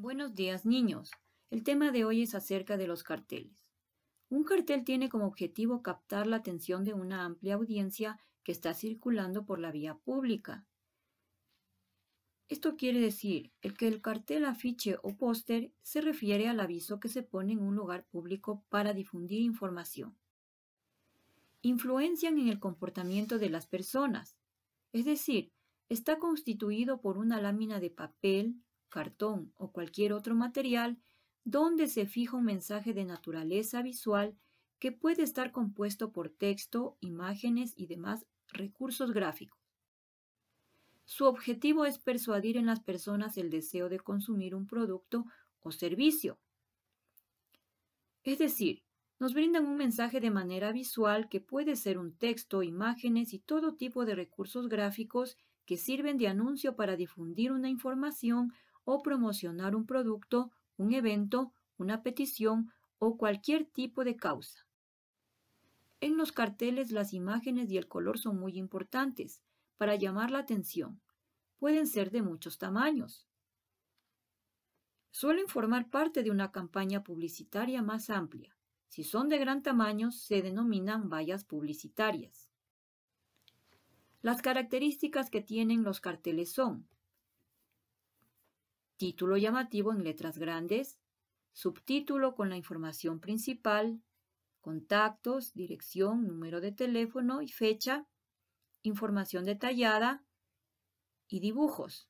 Buenos días niños. El tema de hoy es acerca de los carteles. Un cartel tiene como objetivo captar la atención de una amplia audiencia que está circulando por la vía pública. Esto quiere decir que el cartel, afiche o póster se refiere al aviso que se pone en un lugar público para difundir información. Influencian en el comportamiento de las personas, es decir, está constituido por una lámina de papel, cartón o cualquier otro material donde se fija un mensaje de naturaleza visual que puede estar compuesto por texto, imágenes y demás recursos gráficos. Su objetivo es persuadir en las personas el deseo de consumir un producto o servicio. Es decir, nos brindan un mensaje de manera visual que puede ser un texto, imágenes y todo tipo de recursos gráficos que sirven de anuncio para difundir una información o promocionar un producto, un evento, una petición o cualquier tipo de causa. En los carteles las imágenes y el color son muy importantes para llamar la atención. Pueden ser de muchos tamaños. Suelen formar parte de una campaña publicitaria más amplia. Si son de gran tamaño, se denominan vallas publicitarias. Las características que tienen los carteles son título llamativo en letras grandes, subtítulo con la información principal, contactos, dirección, número de teléfono y fecha, información detallada y dibujos.